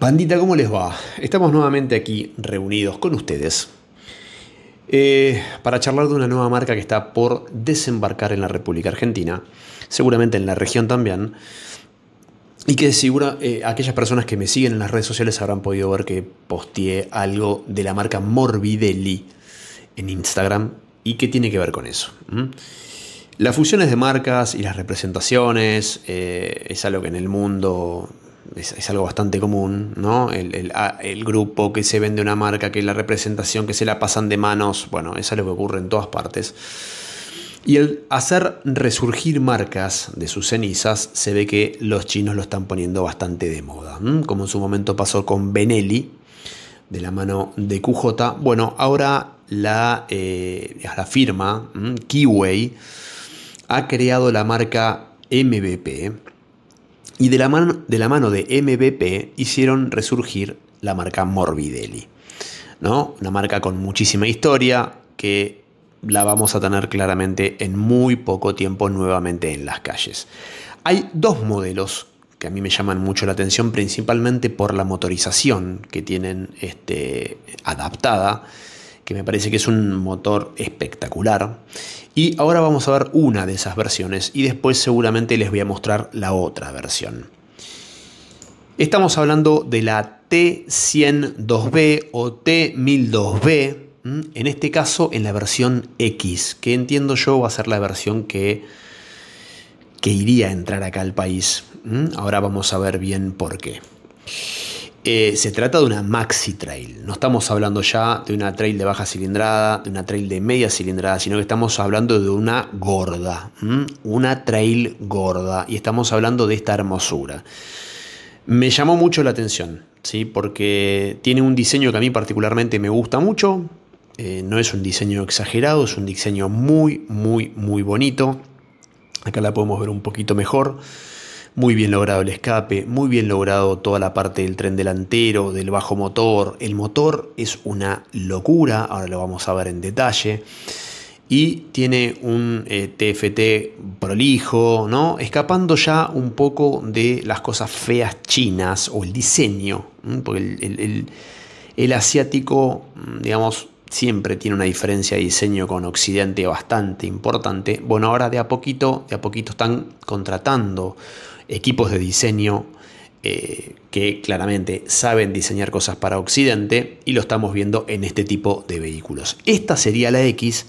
Bandita, ¿cómo les va? Estamos nuevamente aquí reunidos con ustedes eh, para charlar de una nueva marca que está por desembarcar en la República Argentina, seguramente en la región también, y que seguro eh, aquellas personas que me siguen en las redes sociales habrán podido ver que posteé algo de la marca Morbidelli en Instagram y qué tiene que ver con eso. Las fusiones de marcas y las representaciones eh, es algo que en el mundo es, algo bastante común, ¿no? Ah, el, grupo que se vende una marca, que la representación, que se la pasan de manos, bueno, es lo que ocurre en todas partes. Y el hacer resurgir marcas de sus cenizas, se ve que los chinos lo están poniendo bastante de moda, como en su momento pasó con Benelli, de la mano de QJ. Bueno, ahora la, eh, la firma Kiwi ha creado la marca MVP y de la, mano de MVP hicieron resurgir la marca Morbidelli. ¿no? Una marca con muchísima historia que la vamos a tener claramente en muy poco tiempo nuevamente en las calles. Hay dos modelos que a mí me llaman mucho la atención, principalmente por la motorización que tienen este, adaptada, que me parece que es un motor espectacular y ahora vamos a ver una de esas versiones y después seguramente les voy a mostrar la otra versión. Estamos hablando de la T102B o T1002B, en este caso en la versión X, que entiendo yo va a ser la versión que, que iría a entrar acá al país. Ahora vamos a ver bien por qué. Eh, se trata de una maxi trail. No estamos hablando ya de una trail de baja cilindrada, de una trail de media cilindrada, sino que estamos hablando de una gorda, una trail gorda. Y estamos hablando de esta hermosura. Me llamó mucho la atención, ¿sí? porque tiene un diseño que a mí particularmente me gusta mucho. Eh, no es un diseño exagerado, es un diseño muy, muy, muy bonito. Acá la podemos ver un poquito mejor. Muy bien logrado el escape, muy bien logrado toda la parte del tren delantero, del bajo motor. El motor es una locura, ahora lo vamos a ver en detalle. Y tiene un TFT eh, prolijo, ¿no? Escapando ya un poco de las cosas feas chinas o el diseño, porque el, asiático, mm, digamos, siempre tiene una diferencia de diseño con Occidente bastante importante. Bueno, ahora de a poquito, de a poquito están contratando equipos de diseño eh, que claramente saben diseñar cosas para Occidente y lo estamos viendo en este tipo de vehículos. Esta sería la X,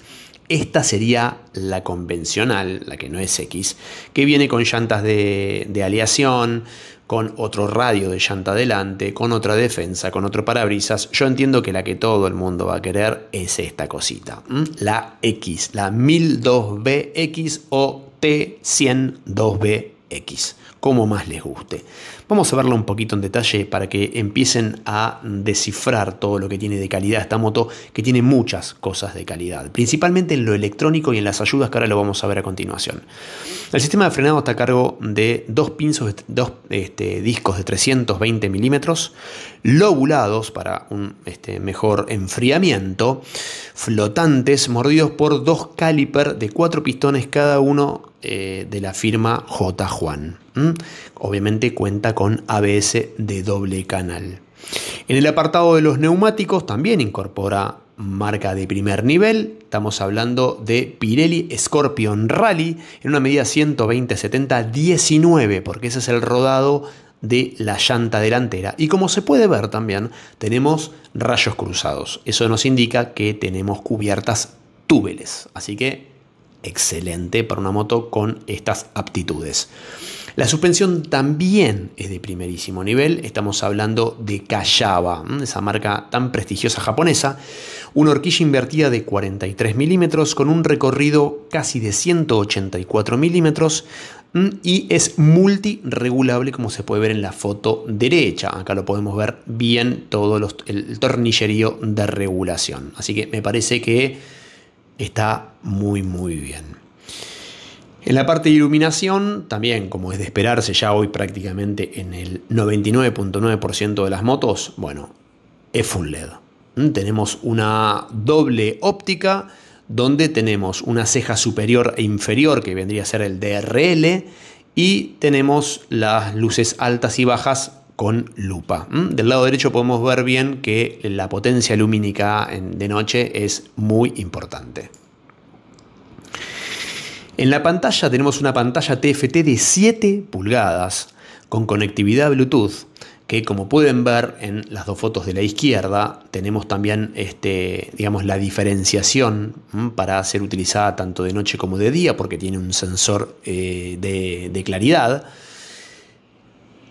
esta sería la convencional, la que no es X, que viene con llantas de, aleación, con otro radio de llanta adelante, con otra defensa, con otro parabrisas. Yo entiendo que la que todo el mundo va a querer es esta cosita, la X, la 1002BX o t 102 bx como más les guste. Vamos a verlo un poquito en detalle para que empiecen a descifrar todo lo que tiene de calidad esta moto, que tiene muchas cosas de calidad, principalmente en lo electrónico y en las ayudas que ahora lo vamos a ver a continuación. El sistema de frenado está a cargo de dos pinzos, dos este, discos de 320 milímetros, lobulados para un este, mejor enfriamiento, flotantes mordidos por dos caliper de cuatro pistones cada uno eh, de la firma J. Juan. Obviamente cuenta con ABS de doble canal. En el apartado de los neumáticos también incorpora marca de primer nivel. Estamos hablando de Pirelli Scorpion Rally en una medida 120-70-19, porque ese es el rodado de la llanta delantera. Y como se puede ver también, tenemos rayos cruzados. Eso nos indica que tenemos cubiertas túbeles. Así que excelente para una moto con estas aptitudes. La suspensión también es de primerísimo nivel, estamos hablando de Kayaba, esa marca tan prestigiosa japonesa, una horquilla invertida de 43 milímetros con un recorrido casi de 184 milímetros, Mm, y es multiregulable como se puede ver en la foto derecha. Acá lo podemos ver bien todo el tornillerío de regulación. Así que me parece que está muy muy bien. En la parte de iluminación, también como es de esperarse ya hoy prácticamente en el 99.9% de las motos, bueno, es full LED. Mm, tenemos una doble óptica donde tenemos una ceja superior e inferior, que vendría a ser el DRL, y tenemos las luces altas y bajas con lupa. ¿Mm? Del lado derecho podemos ver bien que la potencia lumínica de noche es muy importante. En la pantalla tenemos una pantalla TFT de 7 pulgadas con conectividad Bluetooth que como pueden ver en las dos fotos de la izquierda, tenemos también este, digamos, la diferenciación para ser utilizada tanto de noche como de día, porque tiene un sensor eh, de, claridad.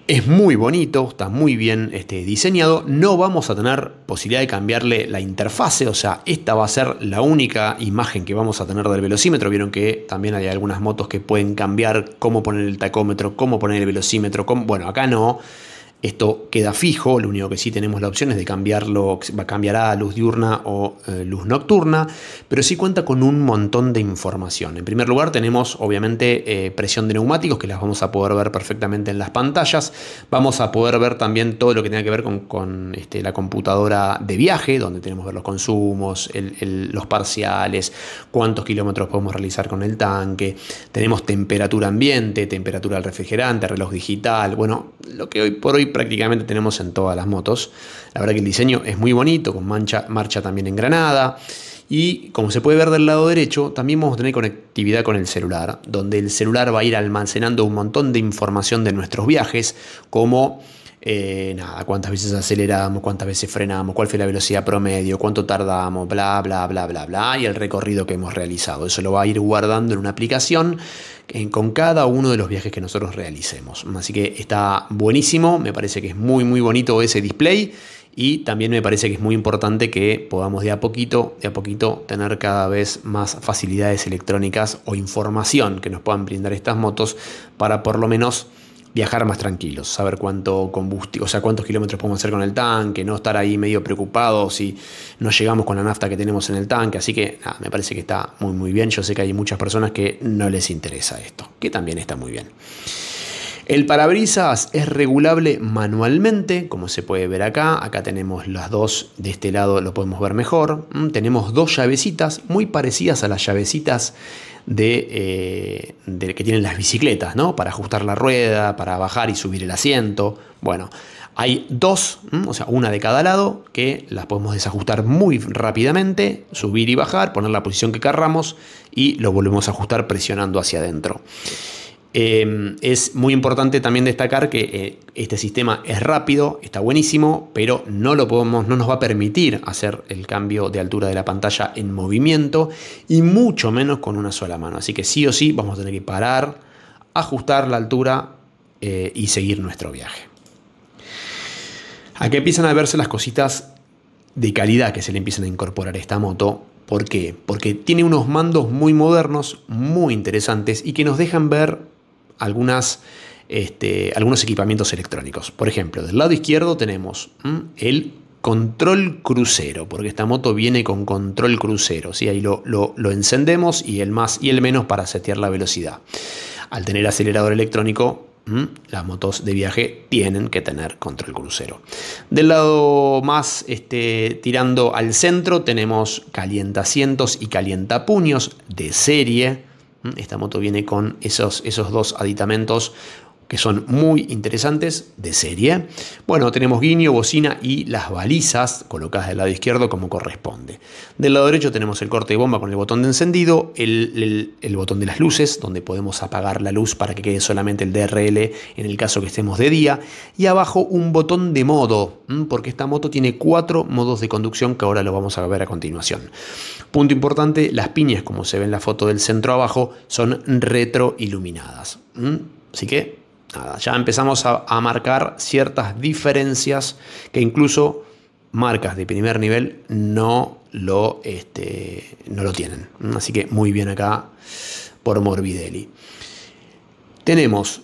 Es muy bonito, está muy bien este, diseñado. No vamos a tener posibilidad de cambiarle la interfase, o sea, esta va a ser la única imagen que vamos a tener del velocímetro. Vieron que también hay algunas motos que pueden cambiar cómo poner el tacómetro, cómo poner el velocímetro. Bueno, acá no. Esto queda fijo, lo único que sí tenemos la opción es de cambiarlo, cambiará a luz diurna o eh, luz nocturna, pero sí cuenta con un montón de información. En primer lugar tenemos obviamente eh, presión de neumáticos que las vamos a poder ver perfectamente en las pantallas, vamos a poder ver también todo lo que tenga que ver con, este, la computadora de viaje, donde tenemos ver los consumos, los parciales, cuántos kilómetros podemos realizar con el tanque, tenemos temperatura ambiente, temperatura del refrigerante, reloj digital, bueno, lo que hoy por hoy prácticamente tenemos en todas las motos. La verdad que el diseño es muy bonito, con mancha, marcha también en Granada Y como se puede ver del lado derecho, también vamos a tener conectividad con el celular, donde el celular va a ir almacenando un montón de información de nuestros viajes, como eh, nada, cuántas veces aceleramos, cuántas veces frenamos, cuál fue la velocidad promedio, cuánto tardamos, bla, bla, bla, bla, bla, y el recorrido que hemos realizado. Eso lo va a ir guardando en una aplicación con cada uno de los viajes que nosotros realicemos. Así que está buenísimo, me parece que es muy, muy bonito ese display. Y también me parece que es muy importante que podamos de a poquito, de a poquito, tener cada vez más facilidades electrónicas o información que nos puedan brindar estas motos para por lo menos viajar más tranquilos, saber cuánto combustible, o sea, cuántos kilómetros podemos hacer con el tanque, no estar ahí medio preocupados si no llegamos con la nafta que tenemos en el tanque. Así que me parece que está muy muy bien. Yo sé que hay muchas personas que no les interesa esto, que también está muy bien. El parabrisas es regulable manualmente, como se puede ver acá. Acá tenemos las dos, de este lado lo podemos ver mejor. Mm, tenemos dos llavecitas muy parecidas a las llavecitas eh, de, que tienen las bicicletas, ¿no? Para ajustar la rueda, para bajar y subir el asiento. Bueno, hay dos, o sea, una de cada lado, que las podemos desajustar muy rápidamente, subir y bajar, poner la posición que querramos y lo volvemos a ajustar presionando hacia adentro. Em, es muy importante también destacar que eh, este sistema es rápido, está buenísimo, pero no lo podemos, no nos va a permitir hacer el cambio de altura de la pantalla en movimiento y mucho menos con una sola mano. Así que sí o sí vamos a tener que parar, ajustar la altura eh, y seguir nuestro viaje. Aquí empiezan a verse las cositas de calidad que se le empiezan a incorporar a esta moto ¿Por qué? Porque tiene unos mandos muy modernos, muy interesantes y que nos dejan ver algunas, este, algunos equipamientos electrónicos. Por ejemplo, del lado izquierdo tenemos el control crucero, porque esta moto viene con control crucero. Ahí lo, encendemos y el más y el menos para setear la velocidad. Al tener acelerador electrónico, las motos de viaje tienen que tener control crucero. Del lado más este, tirando al centro tenemos calientacientos y puños de serie. Esta moto viene con esos, esos dos aditamentos, que son muy interesantes de serie. Bueno, tenemos guiño, bocina y las balizas colocadas del lado izquierdo como corresponde. Del lado derecho tenemos el corte de bomba con el botón de encendido, el, botón de las luces, donde podemos apagar la luz para que quede solamente el DRL en el caso que estemos de día, y abajo un botón de modo, porque esta moto tiene cuatro modos de conducción que ahora lo vamos a ver a continuación. Punto importante, las piñas, como se ve en la foto del centro abajo, son retroiluminadas. Así que ya empezamos a, marcar ciertas diferencias que incluso marcas de primer nivel no lo, este, no lo tienen. Así que muy bien acá por Morbidelli. Tenemos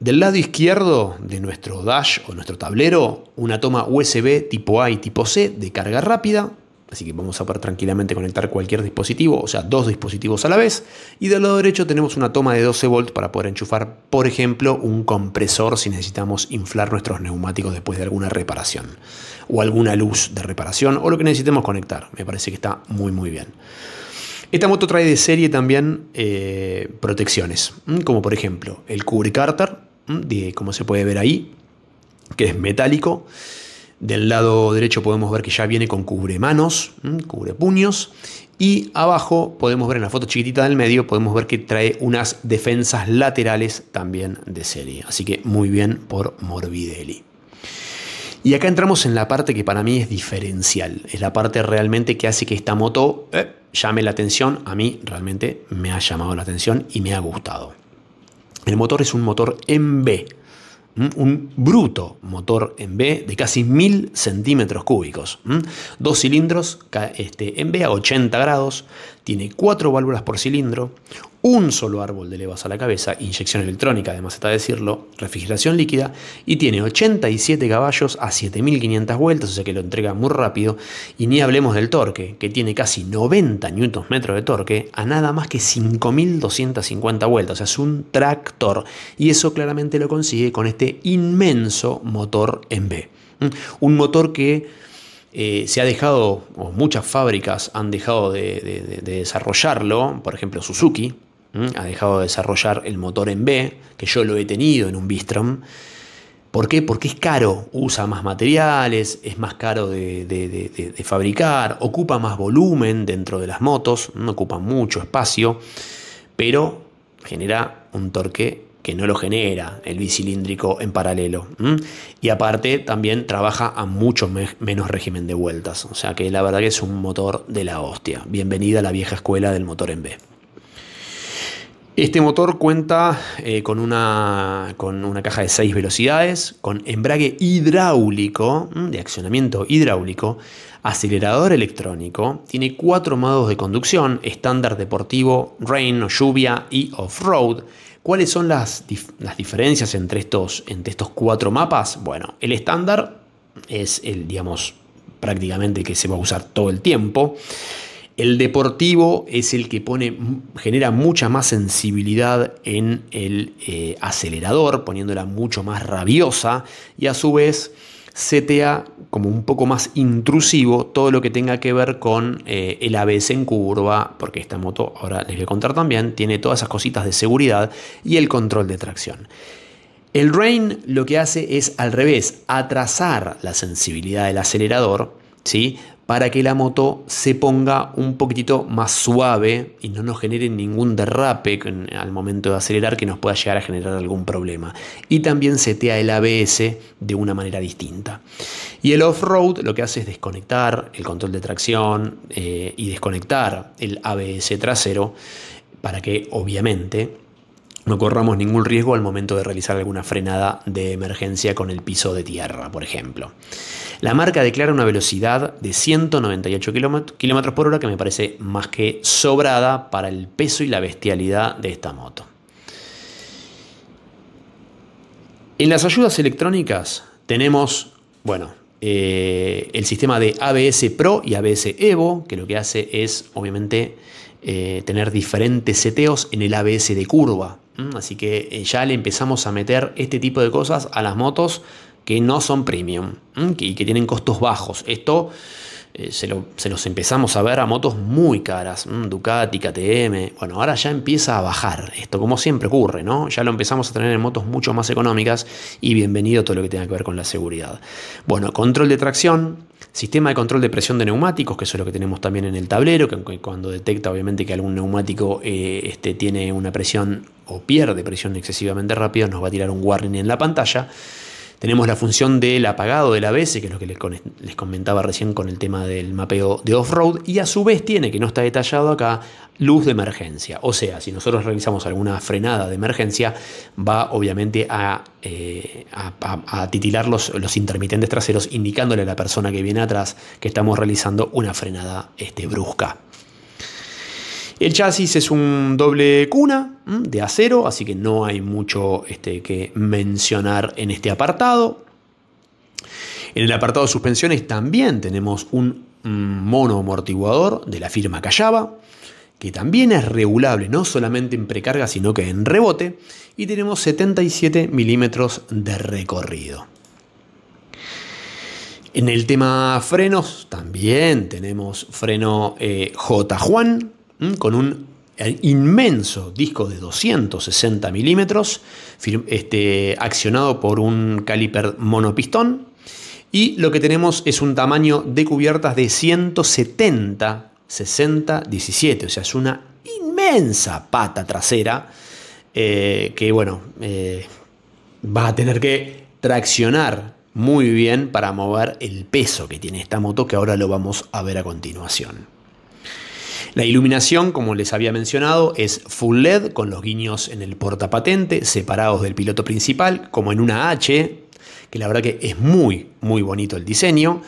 del lado izquierdo de nuestro dash o nuestro tablero una toma USB tipo A y tipo C de carga rápida Así que vamos a poder tranquilamente conectar cualquier dispositivo, o sea, dos dispositivos a la vez. Y del lado derecho tenemos una toma de 12 volts para poder enchufar, por ejemplo, un compresor si necesitamos inflar nuestros neumáticos después de alguna reparación. O alguna luz de reparación, o lo que necesitemos conectar. Me parece que está muy, muy bien. Esta moto trae de serie también eh, protecciones, como por ejemplo el cubre cárter, como se puede ver ahí, que es metálico. Del lado derecho podemos ver que ya viene con cubremanos, cubre puños. Y abajo podemos ver en la foto chiquitita del medio, podemos ver que trae unas defensas laterales también de serie. Así que muy bien por Morbidelli. Y acá entramos en la parte que para mí es diferencial. Es la parte realmente que hace que esta moto eh, llame la atención. A mí realmente me ha llamado la atención y me ha gustado. El motor es un motor en B un bruto motor en B de casi 1000 centímetros cúbicos. Dos cilindros este, en B a 80 grados, tiene cuatro válvulas por cilindro, un solo árbol de levas a la cabeza, inyección electrónica, además está decirlo, refrigeración líquida, y tiene 87 caballos a 7500 vueltas, o sea que lo entrega muy rápido, y ni hablemos del torque, que tiene casi 90 Nm de torque a nada más que 5250 vueltas, o sea, es un tractor, y eso claramente lo consigue con este inmenso motor en B. ¿Mm? Un motor que eh, se ha dejado, o muchas fábricas han dejado de, desarrollarlo, por ejemplo Suzuki, ha dejado de desarrollar el motor en B, que yo lo he tenido en un Bistrom. ¿Por qué? Porque es caro, usa más materiales, es más caro de, fabricar, ocupa más volumen dentro de las motos, no ocupa mucho espacio, pero genera un torque que no lo genera el bicilíndrico en paralelo. Y aparte también trabaja a mucho menos régimen de vueltas, o sea que la verdad que es un motor de la hostia. Bienvenida a la vieja escuela del motor en B. Este motor cuenta eh, con, una, con una caja de seis velocidades, con embrague hidráulico, mm, de accionamiento hidráulico, acelerador electrónico, tiene cuatro modos de conducción, estándar deportivo, rain o lluvia y off-road. ¿Cuáles son las, diferencias entre estos, entre estos cuatro mapas? Bueno, el estándar es el, digamos, prácticamente que se va a usar todo el tiempo. El deportivo es el que pone, genera mucha más sensibilidad en el eh, acelerador, poniéndola mucho más rabiosa y a su vez setea como un poco más intrusivo todo lo que tenga que ver con eh, el ABS en curva, porque esta moto, ahora les voy a contar también, tiene todas esas cositas de seguridad y el control de tracción. El Rain lo que hace es al revés, atrasar la sensibilidad del acelerador, ¿sí? para que la moto se ponga un poquitito más suave y no nos genere ningún derrape al momento de acelerar que nos pueda llegar a generar algún problema. Y también setea el ABS de una manera distinta. Y el off-road lo que hace es desconectar el control de tracción eh, y desconectar el ABS trasero para que obviamente no corramos ningún riesgo al momento de realizar alguna frenada de emergencia con el piso de tierra, por ejemplo. La marca declara una velocidad de 198 km por hora que me parece más que sobrada para el peso y la bestialidad de esta moto. En las ayudas electrónicas tenemos, bueno, eh, el sistema de ABS Pro y ABS Evo, que lo que hace es, obviamente, eh, tener diferentes seteos en el ABS de curva. Mm, así que eh, ya le empezamos a meter este tipo de cosas a las motos que no son premium mm, y que tienen costos bajos. Esto eh, se, los empezamos a ver a motos muy caras, mm, Ducati, KTM, bueno, ahora ya empieza a bajar esto, como siempre ocurre, ¿no? Ya lo empezamos a tener en motos mucho más económicas y bienvenido todo lo que tenga que ver con la seguridad. Bueno, control de tracción, sistema de control de presión de neumáticos, que eso es lo que tenemos también en el tablero, que cuando detecta obviamente que algún neumático eh, este, tiene una presión o pierde presión excesivamente rápido, nos va a tirar un warning en la pantalla. Tenemos la función del apagado de la ABS, que es lo que les comentaba recién con el tema del mapeo de off-road, y a su vez tiene, que no está detallado acá, luz de emergencia. O sea, si nosotros realizamos alguna frenada de emergencia, va obviamente a, eh, titilar los, los, intermitentes traseros, indicándole a la persona que viene atrás que estamos realizando una frenada este, brusca. El chasis es un doble cuna de acero, así que no hay mucho este, que mencionar en este apartado. En el apartado de suspensiones también tenemos un mm, mono amortiguador de la firma Callaba, que también es regulable, no solamente en precarga, sino que en rebote, y tenemos 77 milímetros de recorrido. En el tema frenos, también tenemos freno eh, J. Juan, con un eh, inmenso disco de 260 milímetros, este, accionado por un caliper monopistón. Y lo que tenemos es un tamaño de cubiertas de 170, 60, 17. O sea, es una inmensa pata trasera eh, que, bueno, eh, va a tener que traccionar muy bien para mover el peso que tiene esta moto, que ahora lo vamos a ver a continuación. La iluminación, como les había mencionado, es full LED con los guiños en el portapatente separados del piloto principal, como en una H, que la verdad que es muy, muy bonito el diseño.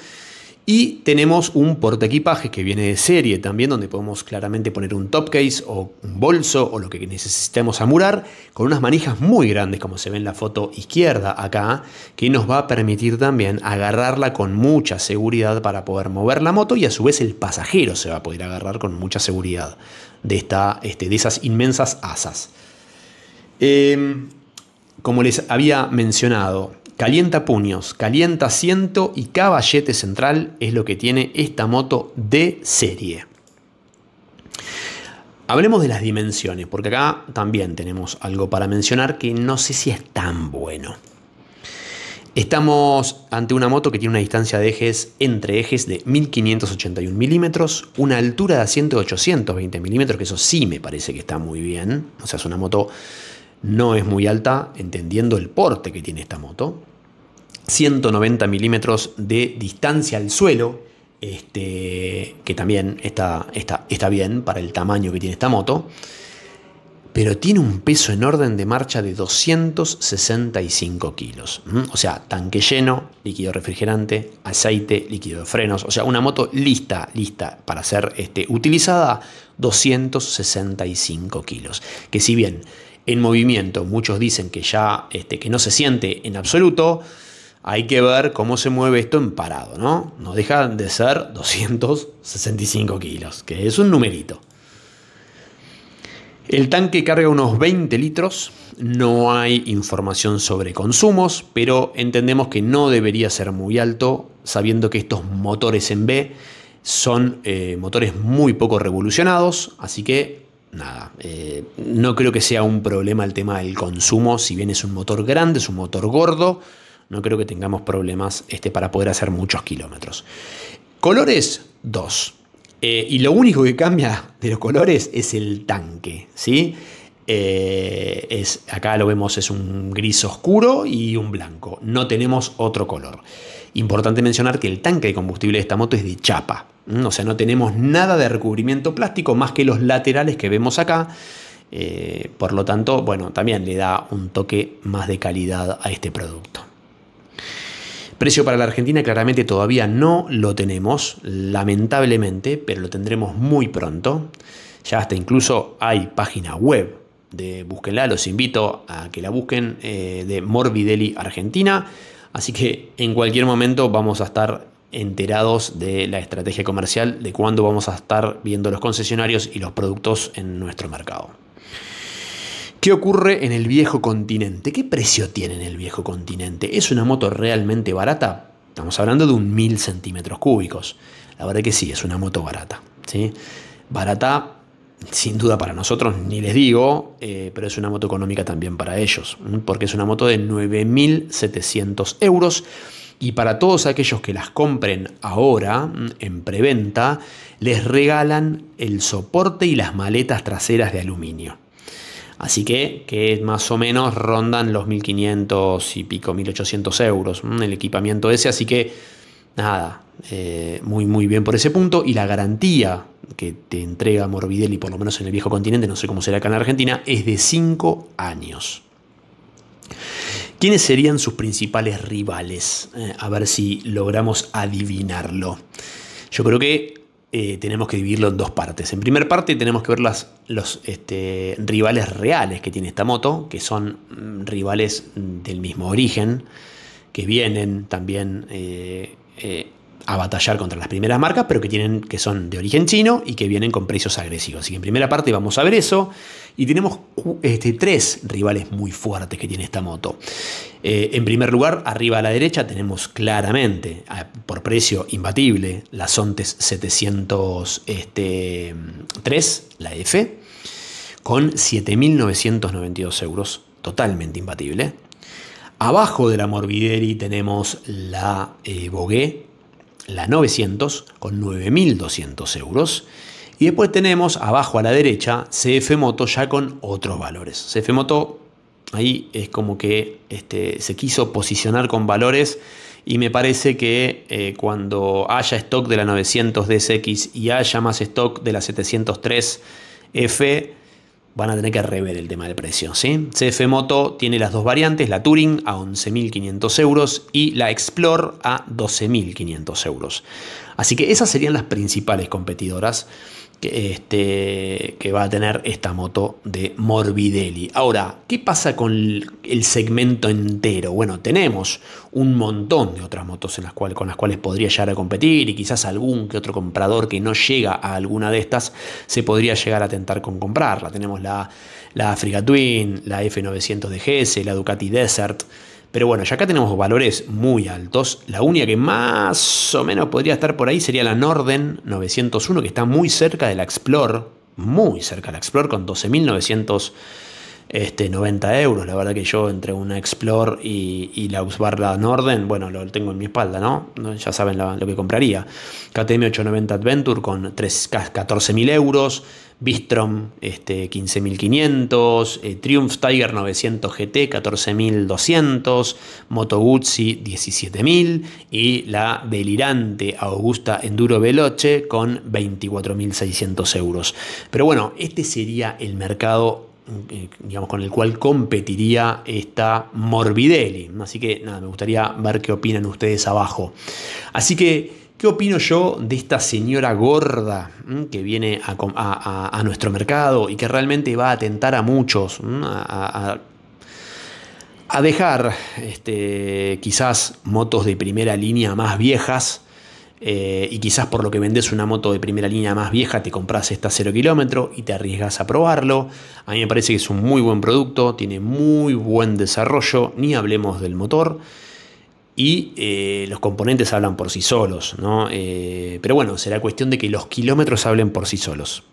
Y tenemos un porte equipaje que viene de serie también, donde podemos claramente poner un top case o un bolso o lo que necesitemos amurar, con unas manijas muy grandes, como se ve en la foto izquierda acá, que nos va a permitir también agarrarla con mucha seguridad para poder mover la moto y a su vez el pasajero se va a poder agarrar con mucha seguridad de, esta, este, de esas inmensas asas. Em, como les había mencionado, Calienta puños, calienta asiento y caballete central es lo que tiene esta moto de serie. Hablemos de las dimensiones, porque acá también tenemos algo para mencionar que no sé si es tan bueno. Estamos ante una moto que tiene una distancia de ejes entre ejes de 1581 milímetros, una altura de asiento de 820 milímetros, que eso sí me parece que está muy bien. O sea, es una moto no es muy alta, entendiendo el porte que tiene esta moto. 190 milímetros de distancia al suelo, este, que también está, bien para el tamaño que tiene esta moto, pero tiene un peso en orden de marcha de 265 kilos. ¿Mm? O sea, tanque lleno, líquido refrigerante, aceite, líquido de frenos. O sea, una moto lista, lista para ser este, utilizada, 265 kilos. Que si bien en movimiento muchos dicen que ya este, que no se siente en absoluto, hay que ver cómo se mueve esto en parado, ¿no? No deja de ser 265 kilos, que es un numerito. El tanque carga unos 20 litros, no hay información sobre consumos, pero entendemos que no debería ser muy alto, sabiendo que estos motores en B son eh, motores muy poco revolucionados, así que nada, eh, no creo que sea un problema el tema del consumo, si bien es un motor grande, es un motor gordo, no creo que tengamos problemas este, para poder hacer muchos kilómetros. Colores dos. Eh, y lo único que cambia de los colores es el tanque, ¿sí? Eh, es, acá lo vemos, es un gris oscuro y un blanco. No tenemos otro color. Importante mencionar que el tanque de combustible de esta moto es de chapa. Mm, o sea, no tenemos nada de recubrimiento plástico más que los laterales que vemos acá. Eh, por lo tanto, bueno, también le da un toque más de calidad a este producto. Precio para la Argentina claramente todavía no lo tenemos, lamentablemente, pero lo tendremos muy pronto. Ya hasta incluso hay página web de búsquenla, los invito a que la busquen eh, de Morbidelli Argentina. Así que en cualquier momento vamos a estar enterados de la estrategia comercial, de cuándo vamos a estar viendo los concesionarios y los productos en nuestro mercado. ¿Qué ocurre en el viejo continente? ¿Qué precio tiene en el viejo continente? ¿Es una moto realmente barata? Estamos hablando de un mil centímetros cúbicos. La verdad que sí, es una moto barata. ¿sí? Barata, sin duda para nosotros, ni les digo, eh, pero es una moto económica también para ellos, porque es una moto de 9.700 euros. Y para todos aquellos que las compren ahora en preventa, les regalan el soporte y las maletas traseras de aluminio. Así que, que más o menos rondan los 1500 y pico, 1800 euros mm, el equipamiento ese. Así que, nada, eh, muy, muy bien por ese punto. Y la garantía que te entrega Morbidelli, por lo menos en el viejo continente, no sé cómo será acá en Argentina, es de 5 años. ¿Quiénes serían sus principales rivales? Eh, a ver si logramos adivinarlo. Yo creo que eh, tenemos que dividirlo en dos partes. En primera parte tenemos que ver los este, rivales reales que tiene esta moto, que son mm, rivales del mismo origen, que vienen también eh, eh, a batallar contra las primeras marcas, pero que, tienen, que son de origen chino y que vienen con precios agresivos. Así que en primera parte vamos a ver eso. Y tenemos este, tres rivales muy fuertes que tiene esta moto. Eh, en primer lugar, arriba a la derecha tenemos claramente, por precio imbatible, la Sontes 703, este, la F, con 7.992 euros, totalmente imbatible. Abajo de la Morbideri tenemos la eh, la 900, con 9.200 euros. Y después tenemos abajo a la derecha CF Moto ya con otros valores. CF Moto ahí es como que este, se quiso posicionar con valores y me parece que eh, cuando haya stock de la 900 DSX y haya más stock de la 703 F, van a tener que rever el tema de precio. ¿sí? CF Moto tiene las dos variantes, la Touring a 11.500 euros y la Explore a 12.500 euros. Así que esas serían las principales competidoras que, este, que va a tener esta moto de Morbidelli. Ahora, ¿qué pasa con el segmento entero? Bueno, tenemos un montón de otras motos en las con las cuales podría llegar a competir y quizás algún que otro comprador que no llega a alguna de estas se podría llegar a tentar con comprarla. Tenemos la, la Africa Twin, la F900 de GS, la Ducati Desert. Pero bueno, ya acá tenemos valores muy altos. La única que más o menos podría estar por ahí sería la Norden 901, que está muy cerca de la Explore. Muy cerca de la Explore, con 12.990 este, euros. La verdad que yo entre una Explore y, y la Norden, bueno, lo tengo en mi espalda, ¿no? Ya saben lo que compraría. KTM 890 Adventure con 14.000 euros. Bistrom este, 15500, eh, Triumph Tiger 900 GT 14200, Moto Guzzi 17000 y la delirante Augusta Enduro Veloce con 24600 euros. Pero bueno, este sería el mercado eh, digamos, con el cual competiría esta Morbidelli. Así que nada, me gustaría ver qué opinan ustedes abajo. Así que ¿Qué opino yo de esta señora gorda mm, que viene a, nuestro mercado y que realmente va a atentar a muchos, mm, a, dejar este, quizás motos de primera línea más viejas? Eh, y quizás por lo que vendes una moto de primera línea más vieja, te compras esta 0 kilómetro y te arriesgas a probarlo. A mí me parece que es un muy buen producto, tiene muy buen desarrollo, ni hablemos del motor y eh, los componentes hablan por sí solos, ¿no? Eh, pero bueno, será cuestión de que los kilómetros hablen por sí solos,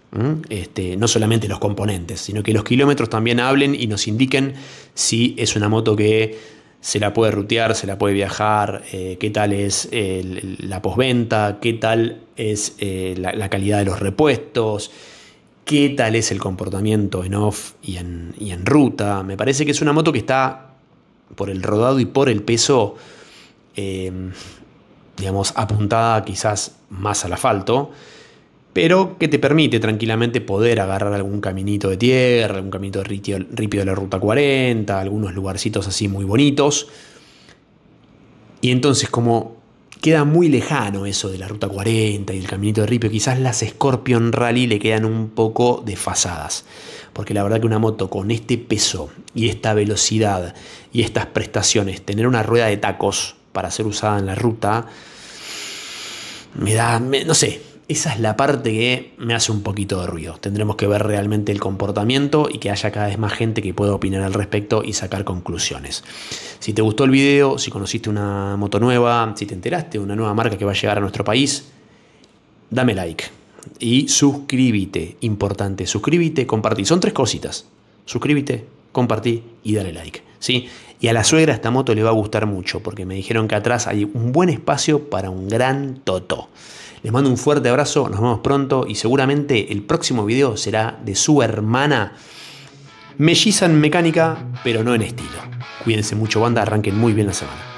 este, no solamente los componentes, sino que los kilómetros también hablen y nos indiquen si es una moto que se la puede rutear, se la puede viajar, eh, qué tal es la posventa, qué tal es la, calidad de los repuestos, qué tal es el comportamiento en off y en ruta. Me parece que es una moto que está por el rodado y por el peso Em, digamos, apuntada quizás más al asfalto, pero que te permite tranquilamente poder agarrar algún caminito de tierra, algún caminito de ripio de la Ruta 40, algunos lugarcitos así muy bonitos. Y entonces como queda muy lejano eso de la Ruta 40 y el caminito de ripio, quizás las Scorpion Rally le quedan un poco desfasadas. Porque la verdad que una moto con este peso y esta velocidad y estas prestaciones, tener una rueda de tacos para ser usada en la ruta, me da, no sé, esa es la parte que me hace un poquito de ruido. Tendremos que ver realmente el comportamiento y que haya cada vez más gente que pueda opinar al respecto y sacar conclusiones. Si te gustó el video, si conociste una moto nueva, si te enteraste de una nueva marca que va a llegar a nuestro país, dame like y suscríbete. Importante, suscríbete, compartí. Son tres cositas. Suscríbete, compartí y dale like. ¿sí? Y a la suegra esta moto le va a gustar mucho porque me dijeron que atrás hay un buen espacio para un gran toto. Les mando un fuerte abrazo, nos vemos pronto y seguramente el próximo video será de su hermana melliza en mecánica, pero no en estilo. Cuídense mucho banda, arranquen muy bien la semana.